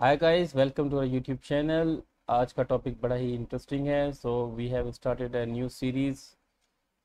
Hi guys welcome to our YouTube channel आज का topic बड़ा ही इंटरेस्टिंग है so we have started a new series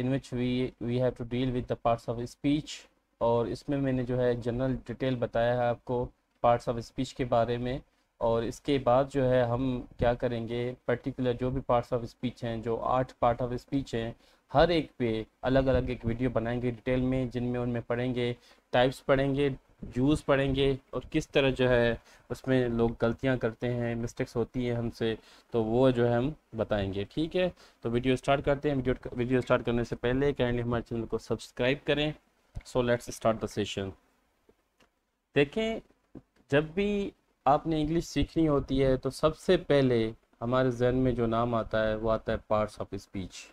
in which we we have to deal with the parts of speech और इसमें मैंने जो है जनरल डिटेल बताया है आपको पार्ट्स ऑफ स्पीच के बारे में और इसके बाद जो है हम क्या करेंगे पर्टिकुलर जो भी पार्ट्स ऑफ स्पीच हैं जो आठ पार्ट ऑफ स्पीच हैं हर एक पे अलग अलग एक वीडियो बनाएंगे डिटेल में जिनमें उनमें पढ़ेंगे टाइप्स पढ़ेंगे जूस पढ़ेंगे और किस तरह जो है उसमें लोग गलतियां करते हैं मिस्टेक्स होती हैं हमसे तो वो जो है हम बताएंगे ठीक है तो वीडियो स्टार्ट करते हैं वीडियो वीडियो स्टार्ट करने से पहले काइंडली हमारे चैनल को सब्सक्राइब करें so let's start the session देखें जब भी आपने इंग्लिश सीखनी होती है तो सबसे पहले हमारे जहन में जो नाम आता है वो आता है पार्ट्स ऑफ स्पीच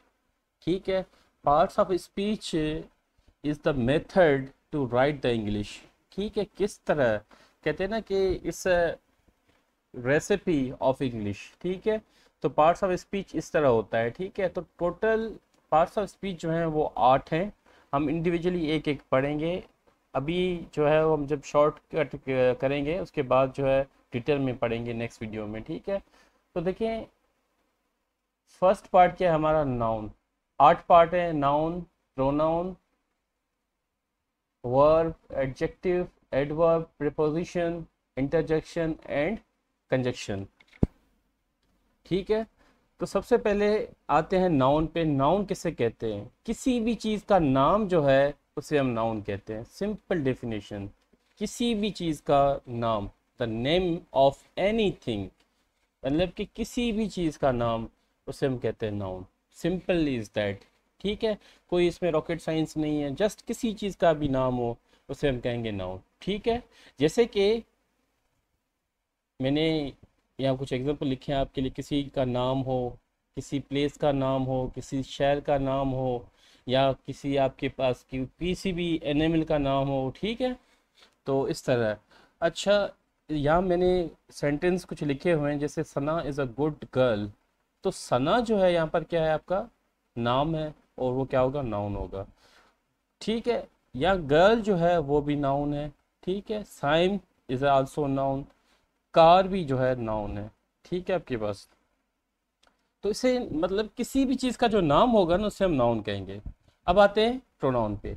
ठीक है parts of speech is the method to write the English की कि किस तरह कहते हैं ना कि इस रेसिपी ऑफ इंग्लिश ठीक है तो पार्ट्स ऑफ स्पीच इस तरह होता है ठीक है तो टोटल पार्ट्स ऑफ स्पीच जो हैं वो आठ हैं हम इंडिविजुअली एक एक पढ़ेंगे अभी जो है वो हम जब शॉर्ट कट करेंगे उसके बाद जो है डिटेल में पढ़ेंगे नेक्स्ट वीडियो में ठीक है तो देखें फर्स्ट पार्ट क्या है हमारा नाउन आठ पार्ट है noun pronoun verb, adjective, adverb, preposition, interjection and conjunction. ठीक है तो सबसे पहले आते हैं नाउन पे नाउन किसे कहते हैं किसी भी चीज़ का नाम जो है उसे हम नाउन कहते हैं सिंपल डेफिनेशन किसी भी चीज़ का नाम the name of anything मतलब कि किसी भी चीज़ का नाम उसे हम कहते हैं नाउन सिंपल इज़ दैट ठीक है कोई इसमें रॉकेट साइंस नहीं है जस्ट किसी चीज़ का भी नाम हो उसे हम कहेंगे नाउन ठीक है जैसे कि मैंने यहाँ कुछ एग्जांपल लिखे हैं आपके लिए किसी का नाम हो किसी प्लेस का नाम हो किसी शहर का नाम हो या किसी आपके पास की किसी भी एनिमल का नाम हो ठीक है तो इस तरह अच्छा यहाँ मैंने सेंटेंस कुछ लिखे हुए हैं जैसे Sana is a good girl तो सना जो है यहाँ पर क्या है आपका नाम है और वो क्या होगा नाउन होगा ठीक है या गर्ल जो है वो भी नाउन है ठीक है Saim is also noun car भी जो है नाउन है ठीक है आपके पास तो इसे मतलब किसी भी चीज़ का जो नाम होगा ना उससे हम नाउन कहेंगे अब आते हैं प्रोनाउन पे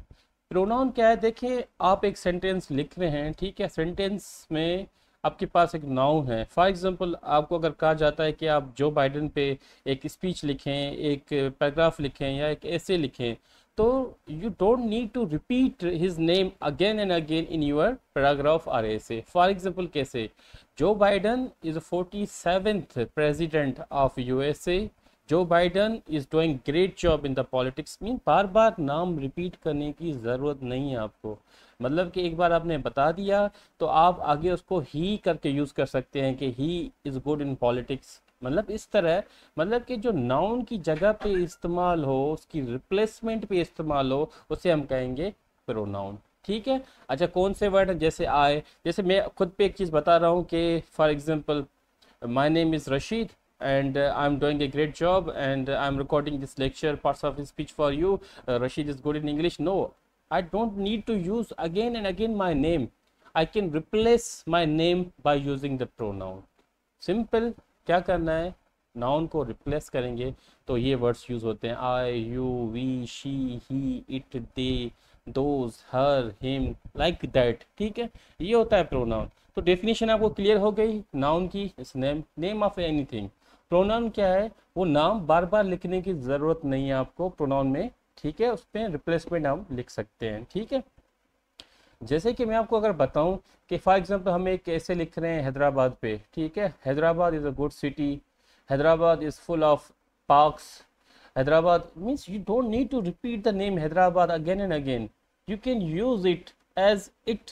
प्रोनाउन क्या है देखिए आप एक सेंटेंस लिख रहे हैं ठीक है सेंटेंस में आपके पास एक नाउ है फॉर एग्जांपल आपको अगर कहा जाता है कि आप जो बाइडन पे एक स्पीच लिखें एक पैराग्राफ लिखें या एक ऐसे लिखें तो you don't need to repeat his name again and again in your paragraph or ऐसे फॉर एग्जाम्पल कैसे Joe Biden is forty seventh president of U S A Joe Biden is doing great job in the politics mean बार बार नाम repeat करने की ज़रूरत नहीं है आपको मतलब कि एक बार आपने बता दिया तो आप आगे उसको ही करके यूज़ कर सकते हैं कि he is good in politics मतलब इस तरह मतलब कि जो नाउन की जगह पे इस्तेमाल हो उसकी रिप्लेसमेंट पे इस्तेमाल हो उसे हम कहेंगे प्रोनाउन ठीक है अच्छा कौन से वर्ड हैं जैसे आए जैसे मैं खुद पे एक चीज़ बता रहा हूँ कि for example my name is Rashid and I am doing a great job and I am recording this lecture parts of speech for you Rashid is good in English no I don't need to use again and again my name. I can replace my name by using the pronoun. Simple. क्या करना है noun को replace करेंगे तो ये words use होते हैं I you we she he it they those her him like that ठीक है ये होता है प्रोनाउन तो डेफिनेशन आपको क्लियर हो गई नाउन की इस name name of anything pronoun क्या है वो नाम बार बार लिखने की ज़रूरत नहीं है आपको प्रोनाउन में ठीक है उस पर रिप्लेसमेंट हम लिख सकते हैं ठीक है जैसे कि मैं आपको अगर बताऊं कि फॉर एग्जांपल हम एक ऐसे लिख रहे हैं हैदराबाद पे ठीक है Hyderabad is a good city Hyderabad is full of parks Hyderabad means you don't need to repeat the name Hyderabad again and again you can use it as it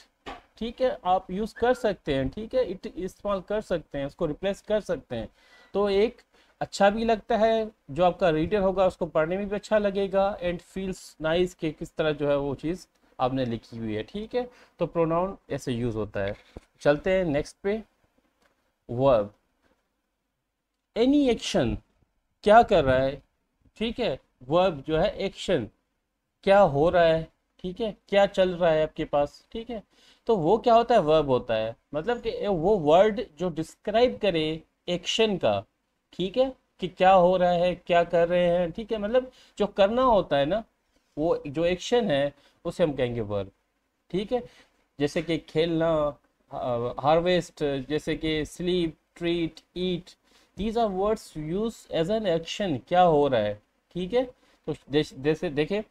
ठीक है आप यूज़ कर सकते हैं ठीक है इट इस्तेमाल कर सकते हैं उसको रिप्लेस कर सकते हैं तो एक अच्छा भी लगता है जो आपका रीडर होगा उसको पढ़ने में भी अच्छा लगेगा एंड फील्स नाइस के किस तरह जो है वो चीज़ आपने लिखी हुई है ठीक है तो प्रोनाउन ऐसे यूज़ होता है चलते हैं नेक्स्ट पे वर्ब एनी एक्शन क्या कर रहा है ठीक है वर्ब जो है एक्शन क्या हो रहा है ठीक है क्या चल रहा है आपके पास ठीक है तो वो क्या होता है वर्ब होता है मतलब कि वो वर्ड जो डिस्क्राइब करे एक्शन का ठीक है कि क्या हो रहा है क्या कर रहे हैं ठीक है मतलब जो करना होता है ना वो जो एक्शन है उसे हम कहेंगे वर्ब ठीक है जैसे कि खेलना हार्वेस्ट जैसे कि sleep treat eat these are words use as an action क्या हो रहा है ठीक है तो जैसे देखे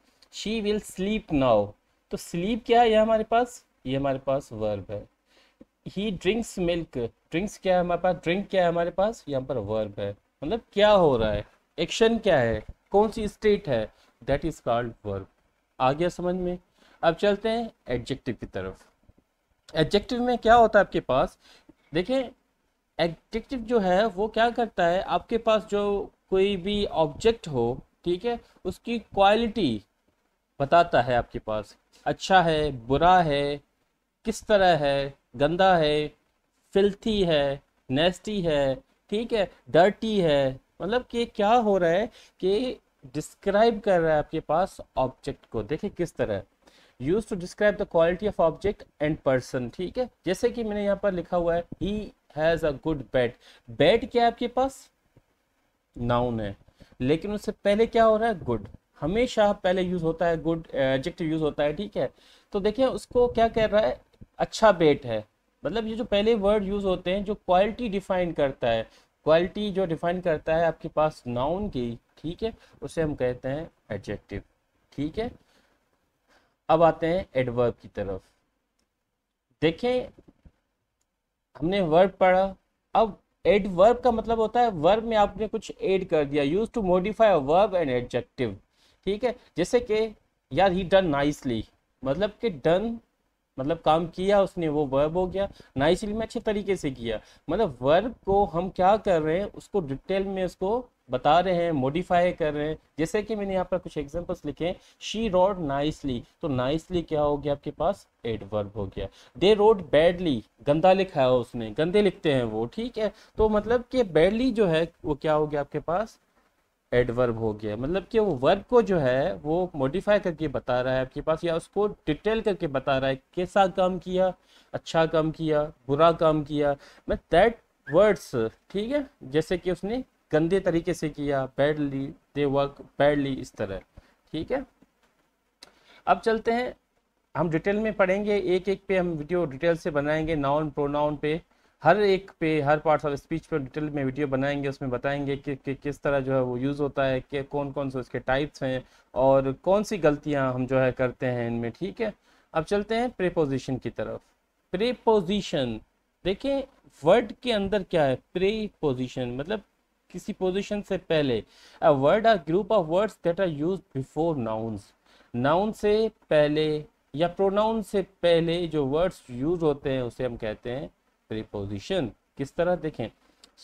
शी विल स्लीप नाउ तो स्लीप क्या है ये हमारे पास ये हमारे पास वर्ब है ही ड्रिंक्स मिल्क ड्रिंक्स क्या है हमारे पास ड्रिंक क्या है हमारे पास यहाँ पर वर्ब है मतलब क्या हो रहा है एक्शन क्या है कौन सी स्टेट है दैट इज कॉल्ड वर्ब आ गया समझ में अब चलते हैं एडजेक्टिव की तरफ एडजेक्टिव में क्या होता है आपके पास देखिए एडजेक्टिव जो है वो क्या करता है आपके पास जो कोई भी ऑब्जेक्ट हो ठीक है उसकी क्वालिटी बताता है आपके पास अच्छा है बुरा है किस तरह है गंदा है फिल्थी है नेस्टी है ठीक है डर्टी है मतलब कि क्या हो रहा है कि डिस्क्राइब कर रहा है आपके पास ऑब्जेक्ट को देखिए किस तरह use to describe the quality of object and person ठीक है जैसे कि मैंने यहाँ पर लिखा हुआ है he has a good bed bed क्या है आपके पास नाउन है लेकिन उससे पहले क्या हो रहा है गुड हमेशा पहले यूज होता है गुड एडजेक्टिव यूज होता है ठीक है तो देखिए उसको क्या कह रहा है अच्छा बेट है मतलब ये जो पहले वर्ड यूज़ होते हैं जो क्वालिटी डिफाइन करता है क्वालिटी जो डिफाइन करता है आपके पास नाउन की ठीक है उसे हम कहते हैं एडजेक्टिव ठीक है अब आते हैं एडवर्ब की तरफ देखें हमने वर्ब पढ़ा अब एडवर्ब का मतलब होता है वर्ब में आपने कुछ ऐड कर दिया use to modify verb and adjective ठीक है जैसे कि यार ही डन नाइसली मतलब कि डन मतलब काम किया उसने वो वर्ब हो गया नाइसली में अच्छे तरीके से किया मतलब वर्ब को हम क्या कर रहे हैं उसको डिटेल में उसको बता रहे हैं मॉडिफाई कर रहे हैं जैसे कि मैंने यहाँ पर कुछ एग्जांपल्स लिखे हैं शी रोड नाइसली तो नाइसली क्या हो गया आपके पास एडवर्ब हो गया दे रोड बैडली गंदा लिखा है उसने गंदे लिखते हैं वो ठीक है तो मतलब कि बैडली जो है वो क्या हो गया आपके पास एडवर्ब हो गया मतलब कि वो वर्ब को जो है वो मॉडिफाई करके बता रहा है आपके पास या उसको डिटेल करके बता रहा है कैसा काम किया अच्छा काम किया बुरा काम किया मैं दैट वर्ड्स ठीक है जैसे कि उसने गंदे तरीके से किया बैडली दे वर्क बैडली इस तरह ठीक है अब चलते हैं हम डिटेल में पढ़ेंगे एक एक पे हम वीडियो डिटेल से बनाएंगे नाउन प्रोनाउन पे हर एक पे हर पार्ट्स ऑफ स्पीच पर डिटेल में वीडियो बनाएंगे उसमें बताएंगे कि, कि किस तरह जो है वो यूज़ होता है कि कौन कौन से उसके टाइप्स हैं और कौन सी गलतियां हम जो है करते हैं इनमें ठीक है अब चलते हैं प्रेपोजिशन की तरफ प्रेपोजिशन देखिए वर्ड के अंदर क्या है प्रेपोजिशन मतलब किसी पोजिशन से पहले a word or group of words that are use before nouns noun से पहले या प्रोनाउन से पहले जो वर्ड्स यूज होते हैं उसे हम कहते हैं प्रीपोजिशन किस तरह देखें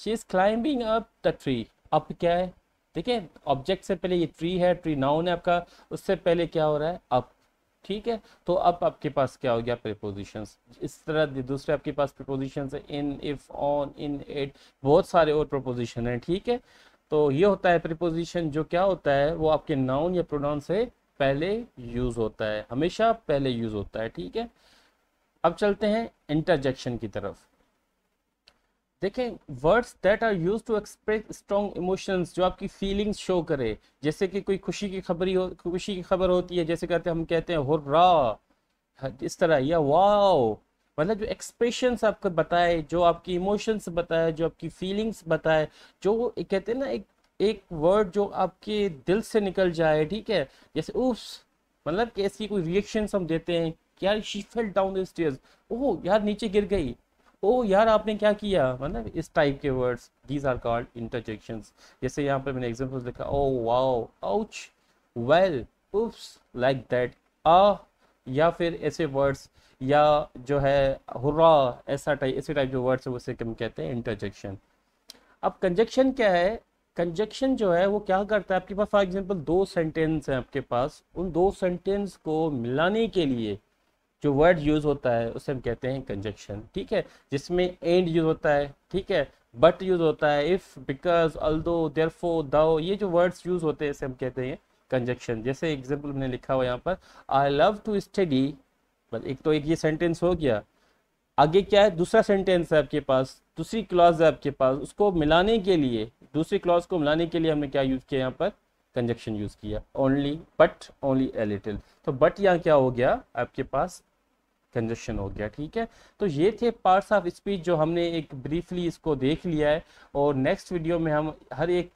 she is climbing up the tree up क्या है देखें ऑब्जेक्ट से पहले ये ट्री है ट्री नाउन है आपका उससे पहले क्या हो रहा है अप ठीक है तो अब आपके पास क्या हो गया प्रिपोजिशन इस तरह दूसरे आपके पास प्रिपोजिशन है in if on in at बहुत सारे और प्रपोजिशन है ठीक है तो ये होता है प्रिपोजिशन जो क्या होता है वो आपके नाउन या प्रोनाउन से पहले यूज होता है हमेशा पहले यूज होता है ठीक है अब चलते हैं इंटरजेक्शन की तरफ देखें words that are use to express strong emotions जो आपकी फीलिंग्स शो करे जैसे कि कोई खुशी की खबर हो खुशी की खबर होती है जैसे कहते हैं हम कहते हैं हुर्रा हाँ, इस तरह या वाओ मतलब जो एक्सप्रेशंस आपको बताए जो आपकी इमोशंस बताए जो आपकी फीलिंग्स बताए जो कहते हैं ना एक एक वर्ड जो आपके दिल से निकल जाए ठीक है जैसे उस मतलब कि ऐसी कोई रिएक्शंस हम देते हैं कि यार she fell down the stairs oh यार नीचे गिर गई ओ तो यार आपने क्या किया मतलब इस टाइप के words these are called interjections जैसे यहाँ पर मैंने एग्जाम्पल लिखा oh wow ouch well oops like that आ या फिर ऐसे वर्ड्स या जो है हुर्रा ऐसा टाइप ऐसे टाइप जो वर्ड्स है उसे हम कहते हैं इंटरजेक्शन अब कंजक्शन क्या है कंजक्शन जो है वो क्या करता है आपके पास फॉर एग्जांपल दो सेंटेंस हैं आपके पास उन दो सेंटेंस को मिलाने के लिए जो वर्ड यूज़ होता है उसे हम कहते हैं कंजक्शन ठीक है जिसमें एंड यूज़ होता है ठीक है बट यूज़ होता है इफ़ बिकॉज अल दो देरफो दो ये जो वर्ड्स यूज़ होते हैं इसे हम कहते हैं कंजक्शन जैसे एग्जाम्पल हमने लिखा हुआ यहाँ पर आई लव टू स्टडी बस एक तो एक ये सेंटेंस हो गया आगे क्या है दूसरा सेंटेंस है आपके पास दूसरी क्लॉज है आपके पास उसको मिलाने के लिए दूसरी क्लॉज को मिलाने के लिए हमने क्या यूज़ किया यहाँ पर कंजक्शन यूज़ किया only but only a little तो बट यहाँ क्या हो गया आपके पास कंजेशन हो गया ठीक है तो ये थे पार्ट्स ऑफ स्पीच जो हमने एक ब्रीफली इसको देख लिया है और नेक्स्ट वीडियो में हम हर एक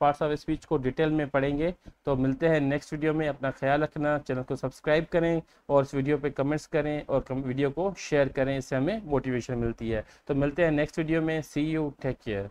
पार्ट्स ऑफ स्पीच को डिटेल में पढ़ेंगे तो मिलते हैं नेक्स्ट वीडियो में अपना ख्याल रखना चैनल को सब्सक्राइब करें और इस वीडियो पर कमेंट्स करें और वीडियो को शेयर करें इससे हमें मोटिवेशन मिलती है तो मिलते हैं नेक्स्ट वीडियो में सी यू टेक केयर